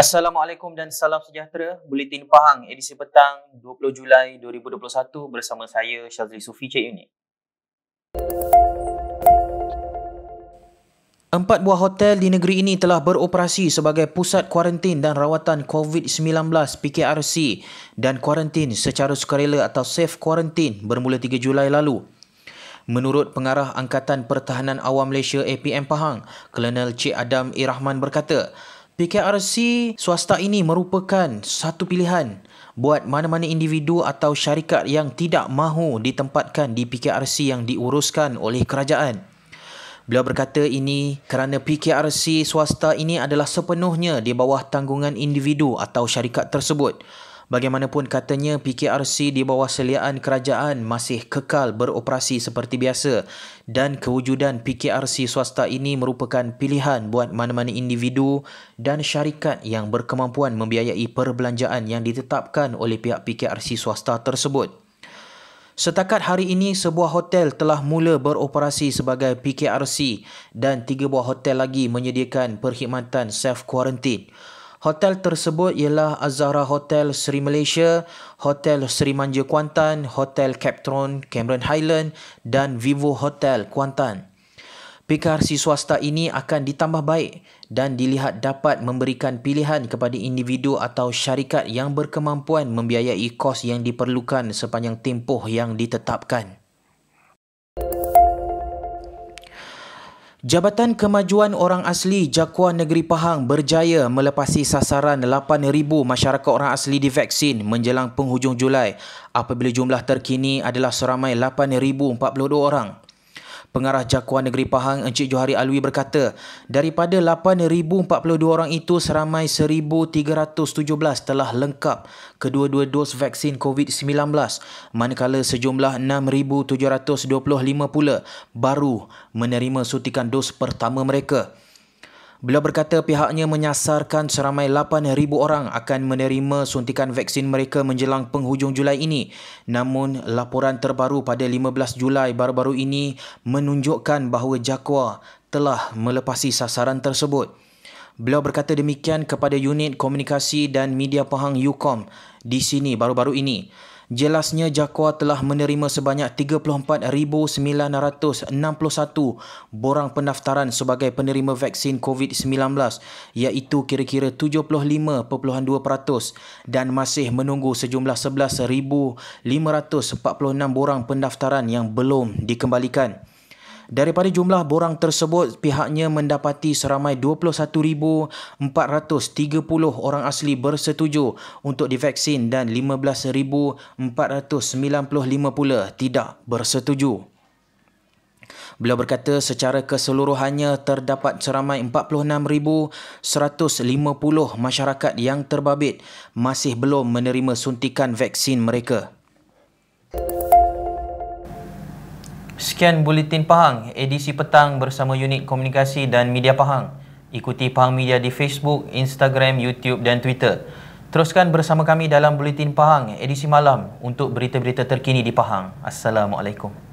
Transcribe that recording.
Assalamualaikum dan salam sejahtera. Buletin Pahang edisi petang 20 Julai 2021 bersama saya Syazli Sufi Cik Unik. Empat buah hotel di negeri ini telah beroperasi sebagai pusat kuarantin dan rawatan COVID-19 PKRC dan kuarantin secara sukarela atau safe quarantine bermula 3 Julai lalu. Menurut Pengarah Angkatan Pertahanan Awam Malaysia APM Pahang, Kolonel Cik Adam Irahman berkata, PKRC swasta ini merupakan satu pilihan buat mana-mana individu atau syarikat yang tidak mahu ditempatkan di PKRC yang diuruskan oleh kerajaan. Beliau berkata ini kerana PKRC swasta ini adalah sepenuhnya di bawah tanggungan individu atau syarikat tersebut. Bagaimanapun katanya PKRC di bawah seliaan kerajaan masih kekal beroperasi seperti biasa dan kewujudan PKRC swasta ini merupakan pilihan buat mana-mana individu dan syarikat yang berkemampuan membiayai perbelanjaan yang ditetapkan oleh pihak PKRC swasta tersebut. Setakat hari ini, sebuah hotel telah mula beroperasi sebagai PKRC dan tiga buah hotel lagi menyediakan perkhidmatan self-quarantine. Hotel tersebut ialah Azara Hotel Sri Malaysia, Hotel Sri Manja Kuantan, Hotel Captron Cameron Highland dan Vivo Hotel Kuantan. PKRC swasta ini akan ditambah baik dan dilihat dapat memberikan pilihan kepada individu atau syarikat yang berkemampuan membiayai kos yang diperlukan sepanjang tempoh yang ditetapkan. Jabatan Kemajuan Orang Asli Jakua Negeri Pahang berjaya melepasi sasaran 8,000 masyarakat orang asli divaksin menjelang penghujung Julai apabila jumlah terkini adalah seramai 8,042 orang. Pengarah Jakuan Negeri Pahang Encik Johari Alwi berkata, daripada 8042 orang itu seramai 1317 telah lengkap kedua-dua dos vaksin COVID-19 manakala sejumlah 6725 pula baru menerima suntikan dos pertama mereka. Beliau berkata pihaknya menyasarkan seramai 8,000 orang akan menerima suntikan vaksin mereka menjelang penghujung Julai ini. Namun, laporan terbaru pada 15 Julai baru-baru ini menunjukkan bahawa Jakwa telah melepasi sasaran tersebut. Beliau berkata demikian kepada unit komunikasi dan media pahang UKOM di sini baru-baru ini. Jelasnya Jakoa telah menerima sebanyak 34,961 borang pendaftaran sebagai penerima vaksin COVID-19 iaitu kira-kira 75.2% dan masih menunggu sejumlah 11,546 borang pendaftaran yang belum dikembalikan. Daripada jumlah borang tersebut, pihaknya mendapati seramai 21,430 orang asli bersetuju untuk divaksin dan 15,495 pula tidak bersetuju. Beliau berkata secara keseluruhannya terdapat seramai 46,150 masyarakat yang terbabit masih belum menerima suntikan vaksin mereka. Sekian Bulletin Pahang, edisi petang bersama unit komunikasi dan media Pahang. Ikuti Pahang Media di Facebook, Instagram, YouTube dan Twitter. Teruskan bersama kami dalam Bulletin Pahang, edisi malam untuk berita-berita terkini di Pahang. Assalamualaikum.